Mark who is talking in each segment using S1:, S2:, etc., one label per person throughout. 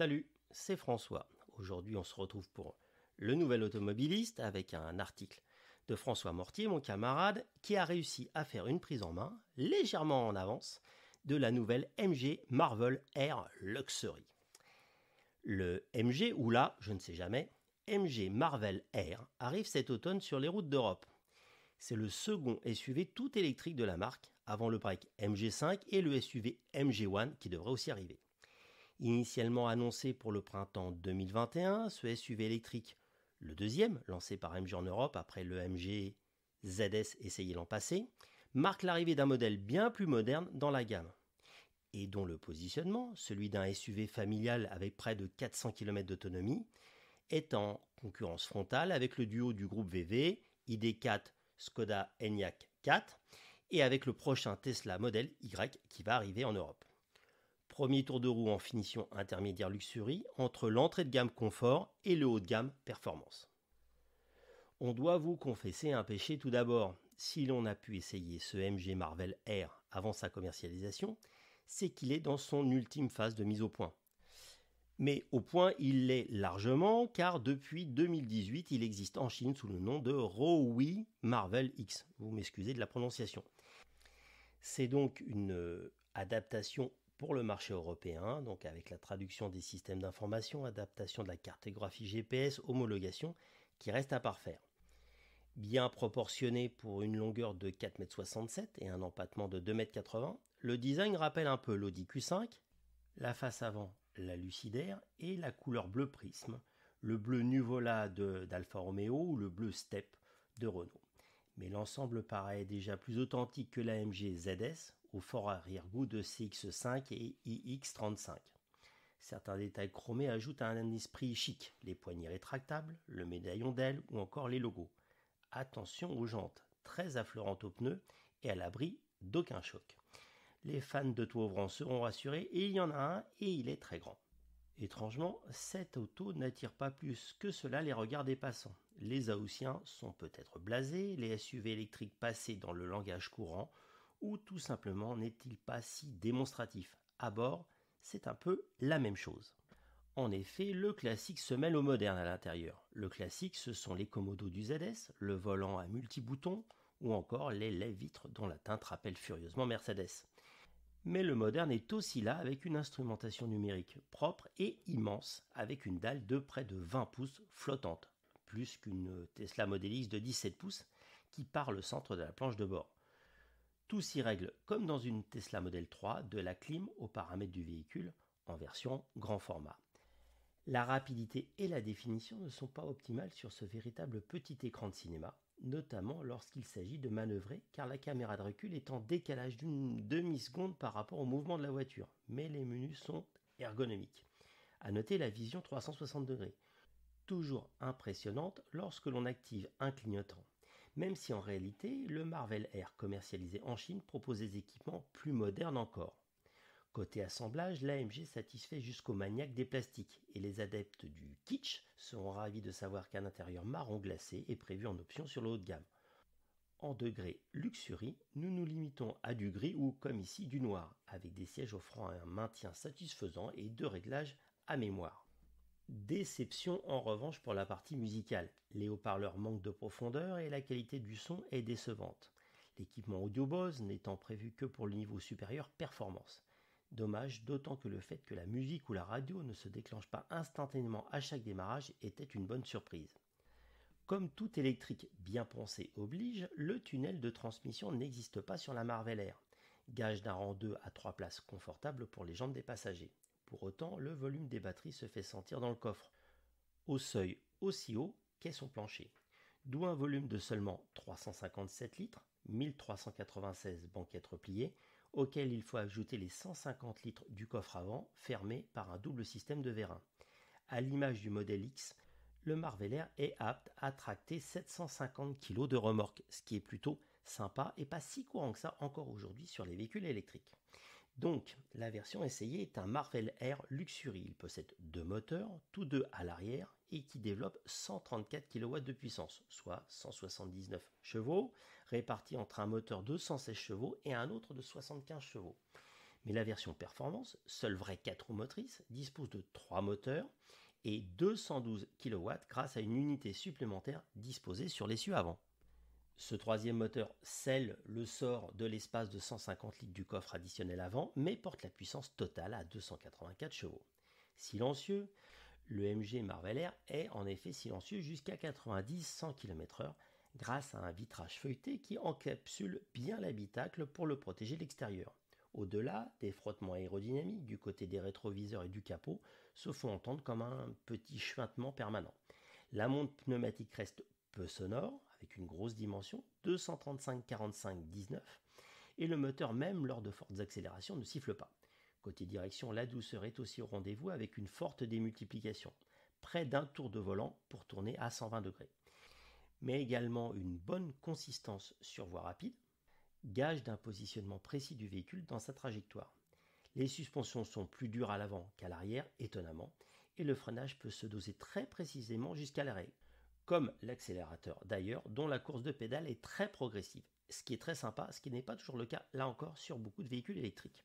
S1: Salut, c'est François. Aujourd'hui, on se retrouve pour Le Nouvel Automobiliste avec un article de François Mortier, mon camarade, qui a réussi à faire une prise en main, légèrement en avance, de la nouvelle MG Marvel Air Luxury. Le MG, ou là, je ne sais jamais, MG Marvel Air arrive cet automne sur les routes d'Europe. C'est le second SUV tout électrique de la marque, avant le break MG5 et le SUV MG1 qui devrait aussi arriver. Initialement annoncé pour le printemps 2021, ce SUV électrique, le deuxième lancé par MG en Europe après le MG ZS essayé l'an passé, marque l'arrivée d'un modèle bien plus moderne dans la gamme et dont le positionnement, celui d'un SUV familial avec près de 400 km d'autonomie, est en concurrence frontale avec le duo du groupe VV, ID4 Skoda Enyaq 4 et avec le prochain Tesla Model Y qui va arriver en Europe. Premier tour de roue en finition intermédiaire luxury entre l'entrée de gamme confort et le haut de gamme performance. On doit vous confesser un péché tout d'abord. Si l'on a pu essayer ce MG Marvel Air avant sa commercialisation, c'est qu'il est dans son ultime phase de mise au point. Mais au point, il l'est largement car depuis 2018, il existe en Chine sous le nom de Rowi Marvel X. Vous m'excusez de la prononciation. C'est donc une euh, adaptation pour le marché européen, donc avec la traduction des systèmes d'information, adaptation de la cartographie GPS, homologation, qui reste à parfaire. Bien proportionné pour une longueur de 4,67 m et un empattement de 2,80 m, le design rappelle un peu l'Audi Q5, la face avant la lucidaire et la couleur bleu prisme, le bleu Nuvola d'Alfa Romeo ou le bleu Step de Renault. Mais l'ensemble paraît déjà plus authentique que l'AMG ZS, au fort arrière-goût de CX5 et iX35. Certains détails chromés ajoutent un esprit chic, les poignées rétractables, le médaillon d'aile ou encore les logos. Attention aux jantes, très affleurantes aux pneus et à l'abri d'aucun choc. Les fans de tout seront rassurés et il y en a un et il est très grand. Étrangement, cette auto n'attire pas plus que cela les regards des passants. Les Haussiens sont peut-être blasés, les SUV électriques passés dans le langage courant, ou tout simplement n'est-il pas si démonstratif À bord, c'est un peu la même chose. En effet, le classique se mêle au moderne à l'intérieur. Le classique, ce sont les commodos du ZS, le volant à multi-boutons, ou encore les lait vitres dont la teinte rappelle furieusement Mercedes. Mais le moderne est aussi là avec une instrumentation numérique propre et immense, avec une dalle de près de 20 pouces flottante, plus qu'une Tesla Model X de 17 pouces, qui part le centre de la planche de bord. Tout s'y règle comme dans une Tesla Model 3, de la clim aux paramètres du véhicule en version grand format. La rapidité et la définition ne sont pas optimales sur ce véritable petit écran de cinéma, notamment lorsqu'il s'agit de manœuvrer car la caméra de recul est en décalage d'une demi-seconde par rapport au mouvement de la voiture, mais les menus sont ergonomiques. A noter la vision 360 degrés, toujours impressionnante lorsque l'on active un clignotant même si en réalité le Marvel Air commercialisé en Chine propose des équipements plus modernes encore. Côté assemblage, l'AMG satisfait jusqu'au maniaque des plastiques, et les adeptes du kitsch seront ravis de savoir qu'un intérieur marron glacé est prévu en option sur le haut de gamme. En degré luxury, nous nous limitons à du gris ou, comme ici, du noir, avec des sièges offrant un maintien satisfaisant et deux réglages à mémoire. Déception en revanche pour la partie musicale. Les haut-parleurs manquent de profondeur et la qualité du son est décevante. L'équipement audio Bose n'étant prévu que pour le niveau supérieur performance. Dommage d'autant que le fait que la musique ou la radio ne se déclenche pas instantanément à chaque démarrage était une bonne surprise. Comme tout électrique bien pensé oblige, le tunnel de transmission n'existe pas sur la Marvel Air, gage d'un rang 2 à 3 places confortables pour les jambes des passagers. Pour autant, le volume des batteries se fait sentir dans le coffre, au seuil aussi haut qu'est son plancher, d'où un volume de seulement 357 litres, 1396 banquettes repliées, auquel il faut ajouter les 150 litres du coffre avant, fermé par un double système de vérin. À l'image du modèle X, le Marvel Air est apte à tracter 750 kg de remorque, ce qui est plutôt sympa et pas si courant que ça encore aujourd'hui sur les véhicules électriques. Donc, la version essayée est un Marvel Air Luxury. Il possède deux moteurs, tous deux à l'arrière, et qui développe 134 kW de puissance, soit 179 chevaux, répartis entre un moteur de 116 chevaux et un autre de 75 chevaux. Mais la version performance, seule vraie 4 roues motrices, dispose de 3 moteurs et 212 kW grâce à une unité supplémentaire disposée sur l'essieu avant. Ce troisième moteur scelle le sort de l'espace de 150 litres du coffre additionnel avant, mais porte la puissance totale à 284 chevaux. Silencieux, le MG Marvel Air est en effet silencieux jusqu'à 90-100 km/h grâce à un vitrage feuilleté qui encapsule bien l'habitacle pour le protéger de l'extérieur. Au-delà, des frottements aérodynamiques du côté des rétroviseurs et du capot se font entendre comme un petit chuintement permanent. La montre pneumatique reste peu sonore, avec une grosse dimension, 235-45-19, et le moteur même lors de fortes accélérations ne siffle pas. Côté direction, la douceur est aussi au rendez-vous avec une forte démultiplication, près d'un tour de volant pour tourner à 120 degrés. Mais également une bonne consistance sur voie rapide, gage d'un positionnement précis du véhicule dans sa trajectoire. Les suspensions sont plus dures à l'avant qu'à l'arrière, étonnamment, et le freinage peut se doser très précisément jusqu'à l'arrêt, comme l'accélérateur d'ailleurs, dont la course de pédale est très progressive, ce qui est très sympa, ce qui n'est pas toujours le cas là encore sur beaucoup de véhicules électriques.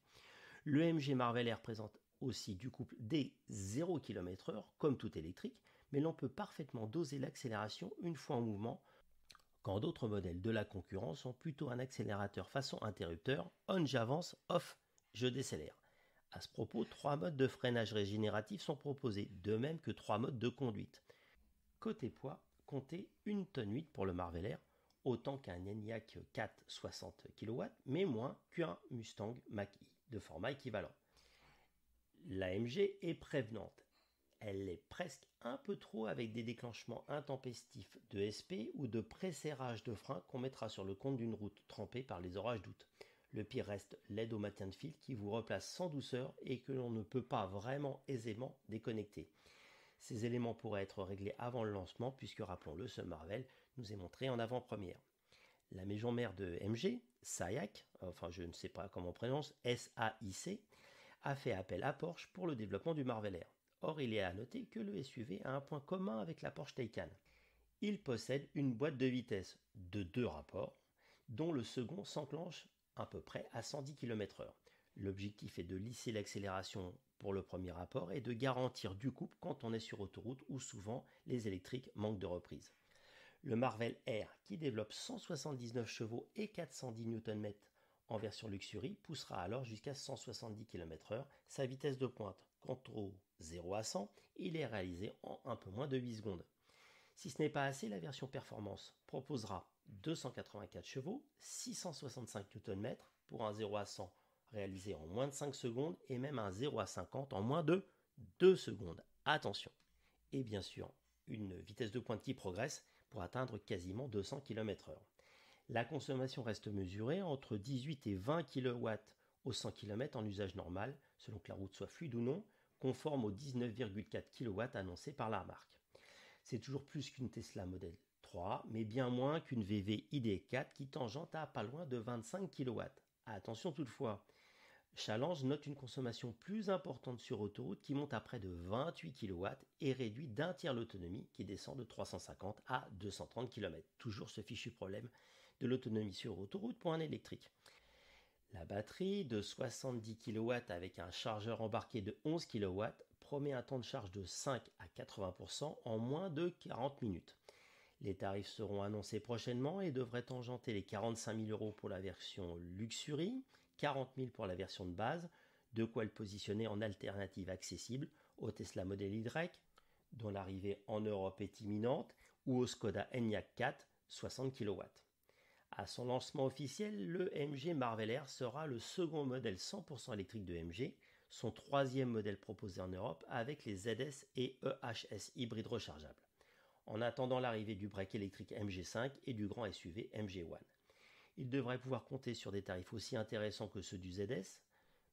S1: Le MG Marvel Air présente aussi du couple des 0 km/h comme tout électrique, mais l'on peut parfaitement doser l'accélération une fois en mouvement, quand d'autres modèles de la concurrence ont plutôt un accélérateur façon interrupteur, on j'avance, off, je décélère. À ce propos, trois modes de freinage régénératif sont proposés, de même que trois modes de conduite. Côté poids, Compter une tonne 8 pour le Air, autant qu'un ENIAC 4 60 kW, mais moins qu'un Mustang Mach-E de format équivalent. L'AMG est prévenante. Elle l'est presque un peu trop avec des déclenchements intempestifs de SP ou de presserrage de frein qu'on mettra sur le compte d'une route trempée par les orages d'août. Le pire reste l'aide au maintien de fil qui vous replace sans douceur et que l'on ne peut pas vraiment aisément déconnecter. Ces éléments pourraient être réglés avant le lancement puisque, rappelons-le, ce Marvel nous est montré en avant-première. La maison mère de MG, SAIC, enfin je ne sais pas comment on prononce, SAIC, a fait appel à Porsche pour le développement du Marvel Air. Or, il est à noter que le SUV a un point commun avec la Porsche Taycan. Il possède une boîte de vitesse de deux rapports, dont le second s'enclenche à peu près à 110 km/h. L'objectif est de lisser l'accélération le premier rapport est de garantir du couple quand on est sur autoroute où souvent les électriques manquent de reprise. Le Marvel Air, qui développe 179 chevaux et 410 Nm en version luxury, poussera alors jusqu'à 170 km/h sa vitesse de pointe. Quant au 0 à 100, il est réalisé en un peu moins de 8 secondes. Si ce n'est pas assez, la version performance proposera 284 chevaux, 665 Nm pour un 0 à 100 réalisé en moins de 5 secondes et même un 0 à 50 en moins de 2 secondes. Attention. Et bien sûr, une vitesse de pointe qui progresse pour atteindre quasiment 200 km/h. La consommation reste mesurée entre 18 et 20 kW au 100 km en usage normal, selon que la route soit fluide ou non, conforme aux 19,4 kW annoncés par la marque. C'est toujours plus qu'une Tesla Model 3, mais bien moins qu'une VV ID4 qui tangente à pas loin de 25 kW. Attention toutefois, Challenge note une consommation plus importante sur autoroute qui monte à près de 28 kW et réduit d'un tiers l'autonomie qui descend de 350 à 230 km. Toujours ce fichu problème de l'autonomie sur autoroute pour un électrique. La batterie de 70 kW avec un chargeur embarqué de 11 kW promet un temps de charge de 5 à 80% en moins de 40 minutes. Les tarifs seront annoncés prochainement et devraient tangenter les 45 000 euros pour la version Luxury, 40 000 pour la version de base, de quoi le positionner en alternative accessible au Tesla Model Y, dont l'arrivée en Europe est imminente, ou au Skoda Enyaq 4, 60 kW. À son lancement officiel, le MG Marvel Air sera le second modèle 100% électrique de MG, son troisième modèle proposé en Europe avec les ZS et EHS hybrides rechargeables en attendant l'arrivée du break électrique MG5 et du grand SUV MG1. Il devrait pouvoir compter sur des tarifs aussi intéressants que ceux du ZS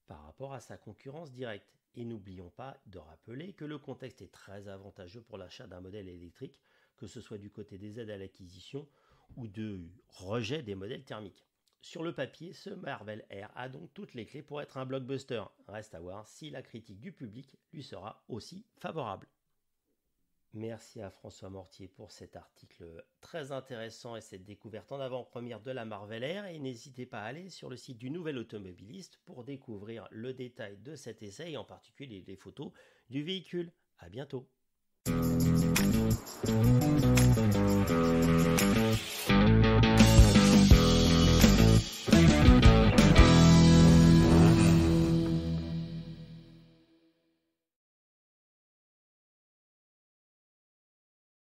S1: par rapport à sa concurrence directe. Et n'oublions pas de rappeler que le contexte est très avantageux pour l'achat d'un modèle électrique, que ce soit du côté des aides à l'acquisition ou de rejet des modèles thermiques. Sur le papier, ce Marvel Air a donc toutes les clés pour être un blockbuster. Reste à voir si la critique du public lui sera aussi favorable. Merci à François Mortier pour cet article très intéressant et cette découverte en avant-première de la Marvel Air. Et n'hésitez pas à aller sur le site du Nouvel Automobiliste pour découvrir le détail de cet essai et en particulier les photos du véhicule. À bientôt.